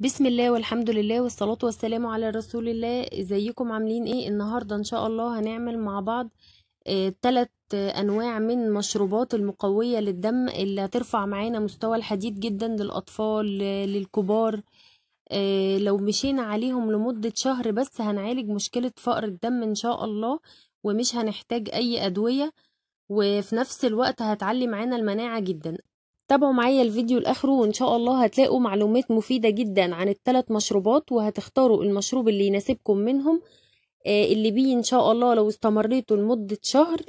بسم الله والحمد لله والصلاة والسلام على رسول الله ازيكم عاملين ايه النهاردة ان شاء الله هنعمل مع بعض ثلاث تلت آه انواع من مشروبات المقوية للدم اللي هترفع معانا مستوى الحديد جدا للاطفال آه للكبار آه لو مشينا عليهم لمدة شهر بس هنعالج مشكلة فقر الدم ان شاء الله ومش هنحتاج اي ادوية وفي نفس الوقت هتعلي معانا المناعة جدا تابعوا معايا الفيديو لاخره وان شاء الله هتلاقوا معلومات مفيده جدا عن الثلاث مشروبات وهتختاروا المشروب اللي يناسبكم منهم آه، اللي بيه ان شاء الله لو استمريتوا لمده شهر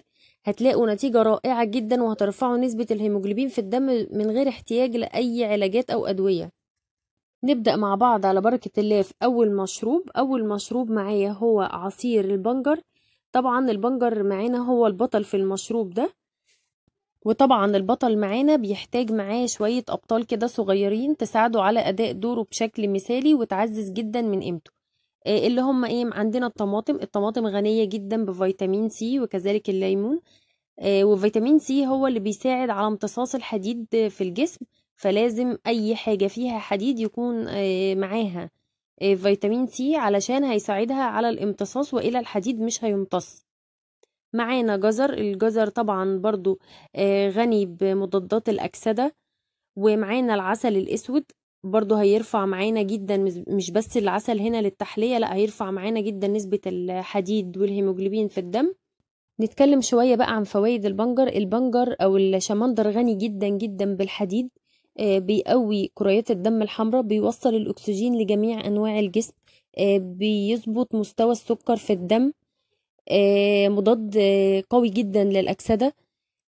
هتلاقوا نتيجة رائعة جدا وهترفعوا نسبة الهيموجلوبين في الدم من غير احتياج لأي علاجات أو أدوية نبدأ مع بعض على بركة الله في أول مشروب أول مشروب معايا هو عصير البنجر طبعا البنجر معانا هو البطل في المشروب ده وطبعا البطل معانا بيحتاج معاه شوية أبطال كده صغيرين تساعده على أداء دوره بشكل مثالي وتعزز جدا من قيمته آه، اللي هم ايه عندنا الطماطم الطماطم غنية جدا بفيتامين سي وكذلك الليمون آه، وفيتامين سي هو اللي بيساعد على امتصاص الحديد في الجسم فلازم أي حاجة فيها حديد يكون آه، معاها فيتامين سي علشان هيساعدها على الامتصاص وإلى الحديد مش هيمتص معانا جزر الجزر طبعا برضو آه، غني بمضادات الأكسدة ومعانا العسل الأسود برضو هيرفع معانا جدا مش بس العسل هنا للتحلية لا هيرفع معانا جدا نسبة الحديد والهيموجلوبين في الدم نتكلم شوية بقى عن فوائد البنجر البنجر أو الشمندر غني جدا جدا بالحديد آه، بيقوي كريات الدم الحمراء بيوصل الأكسجين لجميع أنواع الجسم آه، بيظبط مستوى السكر في الدم آه، مضاد آه، قوي جدا للأكسدة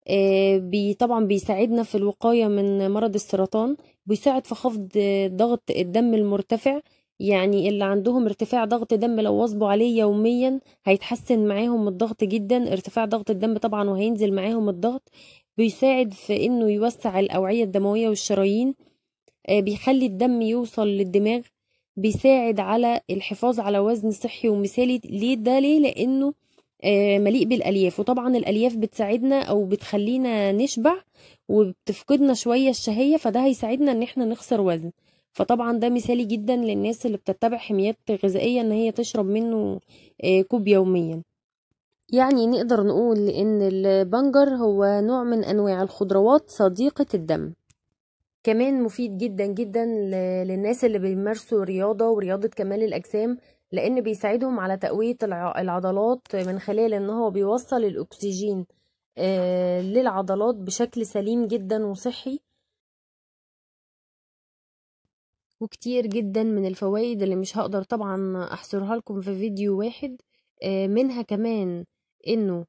آه، بي طبعا بيساعدنا في الوقاية من مرض السرطان بيساعد في خفض ضغط الدم المرتفع يعني اللي عندهم ارتفاع ضغط دم لو واظبوا عليه يوميا هيتحسن معاهم الضغط جدا ارتفاع ضغط الدم طبعا وهينزل معاهم الضغط بيساعد في انه يوسع الاوعيه الدمويه والشرايين بيخلي الدم يوصل للدماغ بيساعد على الحفاظ على وزن صحي ومثالي ليه ده ليه لانه آه، مليء بالالياف وطبعا الالياف بتساعدنا او بتخلينا نشبع وبتفقدنا شويه الشهيه فده هيساعدنا ان احنا نخسر وزن فطبعا ده مثالي جدا للناس اللي بتتبع حميات غذائيه ان هي تشرب منه آه، كوب يوميا يعني نقدر نقول ان البنجر هو نوع من انواع الخضروات صديقه الدم كمان مفيد جدا جدا للناس اللي بيمارسوا رياضه ورياضه كمال الاجسام لان بيساعدهم على تقويه العضلات من خلال ان هو بيوصل الاكسجين آه، للعضلات بشكل سليم جدا وصحي وكتير جدا من الفوائد اللي مش هقدر طبعا احصرها لكم في فيديو واحد آه، منها كمان انه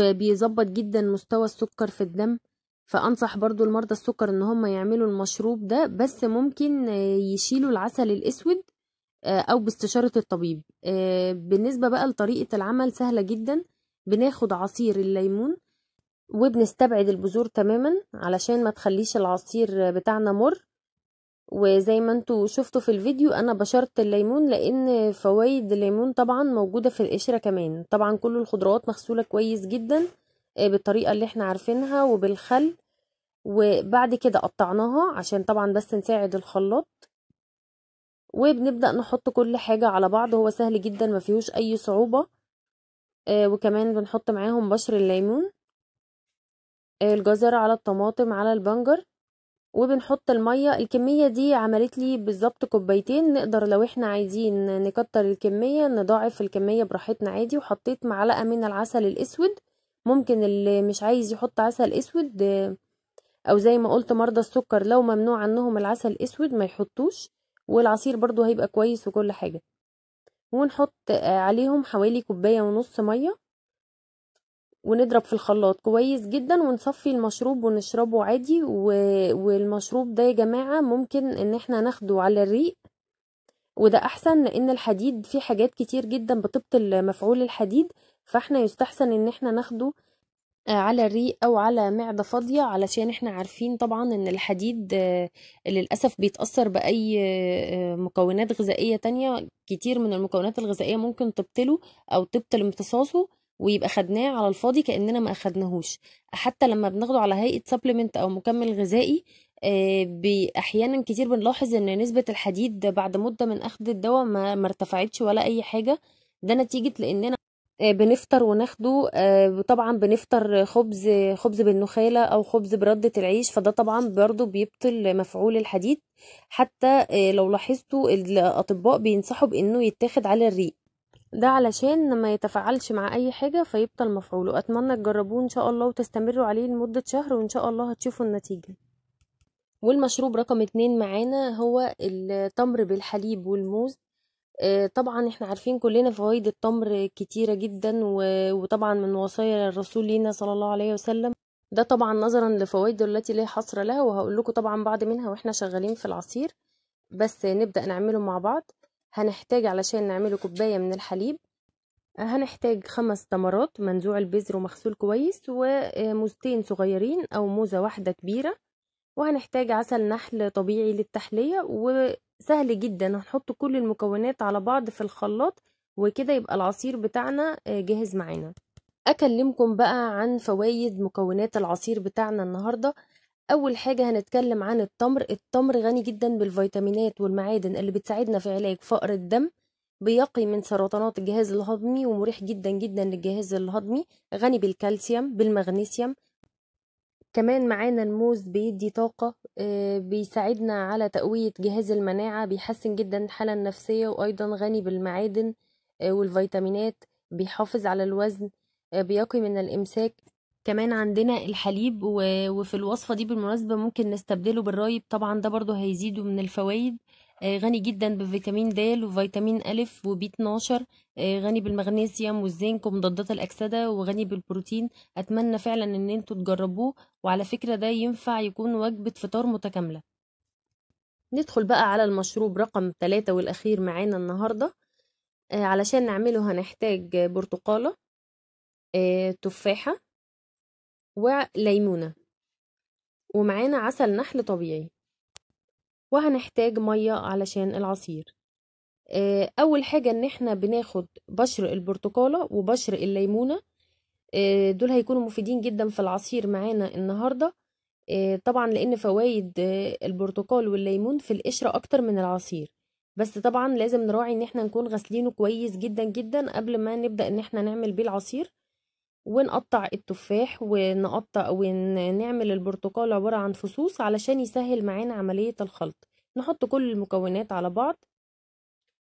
بيظبط جدا مستوى السكر في الدم فانصح برضو المرضى السكر ان هم يعملوا المشروب ده بس ممكن يشيلوا العسل الاسود آه، أو باستشارة الطبيب آه، بالنسبة بقى لطريقة العمل سهلة جدا بناخد عصير الليمون وبنستبعد البذور تماما علشان ما تخليش العصير بتاعنا مر وزي ما انتوا شفتوا في الفيديو انا بشرت الليمون لان فوائد الليمون طبعا موجودة في القشرة كمان طبعا كل الخضروات مغسولة كويس جدا آه، بالطريقة اللي احنا عارفينها وبالخل وبعد كده قطعناها عشان طبعا بس نساعد الخلاط وبنبدأ نحط كل حاجة على بعض هو سهل جدا ما فيهوش أي صعوبة آه وكمان بنحط معاهم بشر الليمون آه الجزر على الطماطم على البنجر وبنحط المية الكمية دي عملت لي بالظبط كوبايتين نقدر لو احنا عايزين نكتر الكمية نضاعف الكمية براحتنا عادي وحطيت معلقة من العسل الاسود ممكن اللي مش عايز يحط عسل اسود آه، او زي ما قلت مرضى السكر لو ممنوع عنهم العسل الاسود ما يحطوش والعصير برضو هيبقى كويس وكل حاجة ونحط عليهم حوالي كوباية ونص مية ونضرب في الخلاط كويس جدا ونصفي المشروب ونشربه عادي و... والمشروب ده يا جماعة ممكن ان احنا ناخده على الريق وده احسن لان الحديد فيه حاجات كتير جدا بتبطل مفعول الحديد فاحنا يستحسن ان احنا ناخده آه، على الريق او على معده فاضيه علشان احنا عارفين طبعا ان الحديد آه، للاسف بيتاثر باي آه، مكونات غذائيه تانية كتير من المكونات الغذائيه ممكن تبطله او تبطل امتصاصه ويبقى خدناه على الفاضي كاننا ما اخدناهوش حتى لما بناخده على هيئه سبلمنت او مكمل غذائي احيانا كتير بنلاحظ ان نسبه الحديد بعد مده من اخذ الدواء ما ارتفعتش ولا اي حاجه ده نتيجه لاننا آه، بنفطر وناخده آه، طبعا بنفطر خبز خبز بالنخاله او خبز برده العيش فده طبعا برده بيبطل مفعول الحديد حتى آه، لو لاحظتوا الاطباء بينصحوا بانه يتاخد على الريق ده علشان ما يتفاعلش مع اي حاجه فيبطل مفعوله اتمنى تجربوه ان شاء الله وتستمروا عليه لمده شهر وان شاء الله هتشوفوا النتيجه والمشروب رقم اتنين معانا هو التمر بالحليب والموز آه، طبعا احنا عارفين كلنا فوائد التمر كتيرة جدا وطبعا من وصايا الرسول لنا صلى الله عليه وسلم ده طبعا نظرا لفوائده التي لا حصر لها وهقول لكم طبعا بعض منها واحنا شغالين في العصير بس نبدأ نعمله مع بعض هنحتاج علشان نعمله كوباية من الحليب هنحتاج خمس تمرات منزوع البذر ومغسول كويس وموزتين آه، صغيرين او موزة واحدة كبيرة وهنحتاج عسل نحل طبيعي للتحلية سهل جدا هنحط كل المكونات على بعض في الخلاط وكده يبقى العصير بتاعنا آه، جاهز معانا اكلمكم بقى عن فوائد مكونات العصير بتاعنا النهارده اول حاجه هنتكلم عن التمر التمر غني جدا بالفيتامينات والمعادن اللي بتساعدنا في علاج فقر الدم بيقي من سرطانات الجهاز الهضمي ومريح جدا جدا للجهاز الهضمي غني بالكالسيوم بالمغنيسيوم كمان معانا الموز بيدي طاقة آه، بيساعدنا على تقوية جهاز المناعة بيحسن جدا الحالة النفسية وأيضا غني بالمعادن آه، والفيتامينات بيحافظ على الوزن آه، بيقي من الإمساك كمان عندنا الحليب وفي الوصفة دي بالمناسبة ممكن نستبدله بالرايب طبعا ده برضو هيزيده من الفوائد آه، غني جدا بفيتامين د وفيتامين أ وبي 12 آه، غني بالمغنيسيوم والزنك ومضادات الأكسدة وغني بالبروتين أتمنى فعلا إن انتوا تجربوه وعلى فكرة ده ينفع يكون وجبة فطار متكاملة ندخل بقى على المشروب رقم ثلاثة والأخير معانا النهاردة آه، علشان نعمله هنحتاج برتقالة تفاحة وليمونة ومعانا عسل نحل طبيعي وهنحتاج مية علشان العصير آه، أول حاجة إن إحنا بناخد بشر البرتقالة وبشر الليمونة آه، دول هيكونوا مفيدين جدا في العصير معانا النهاردة آه، طبعا لأن فوايد البرتقال والليمون في القشرة أكتر من العصير بس طبعا لازم نراعي إن إحنا نكون غسلينه كويس جدا جدا قبل ما نبدأ إن إحنا نعمل بيه العصير ونقطع التفاح ونقطع ونعمل البرتقال عبارة عن فصوص علشان يسهل معانا عملية الخلط نحط كل المكونات على بعض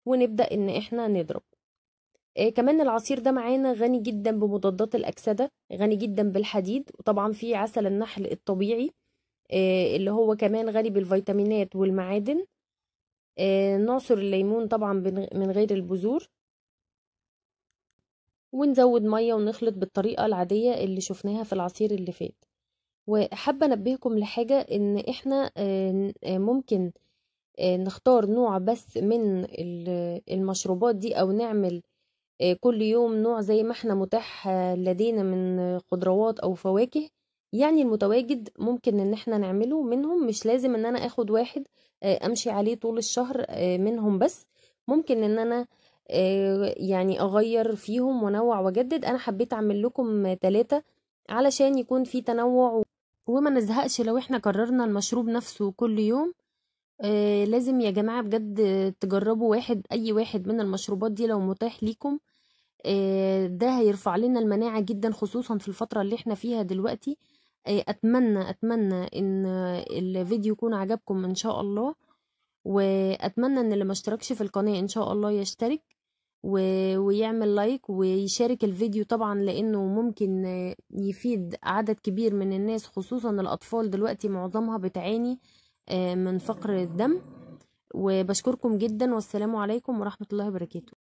ونبدأ ان احنا نضرب آه كمان العصير ده معانا غني جدا بمضادات الأكسدة غني جدا بالحديد وطبعا في عسل النحل الطبيعي آه اللي هو كمان غني بالفيتامينات والمعادن آه نعصر الليمون طبعا من غير البذور ونزود مية ونخلط بالطريقة العادية اللي شفناها في العصير اللي فات وحابة أنبهكم لحاجة إن إحنا آه، آه، ممكن آه، نختار نوع بس من المشروبات دي أو نعمل كل يوم نوع زي ما احنا متاح لدينا من خضروات أو فواكه يعني المتواجد ممكن ان احنا نعمله منهم مش لازم ان انا اخد واحد امشي عليه طول الشهر منهم بس ممكن ان انا آه، يعني اغير فيهم وانوع واجدد انا حبيت اعمل لكم ثلاثه علشان يكون في تنوع وما نزهقش لو احنا كررنا المشروب نفسه كل يوم آه لازم يا جماعه بجد تجربوا واحد اي واحد من المشروبات دي لو متاح ليكم آه ده هيرفع لنا المناعه جدا خصوصا في الفتره اللي احنا فيها دلوقتي آه اتمنى اتمنى ان الفيديو يكون عجبكم ان شاء الله واتمنى ان اللي ما اشتركش في القناه ان شاء الله يشترك و... ويعمل لايك ويشارك الفيديو طبعا لانه ممكن يفيد عدد كبير من الناس خصوصا الاطفال دلوقتي معظمها بتعاني آه، من فقر الدم وبشكركم جدا والسلام عليكم ورحمه الله وبركاته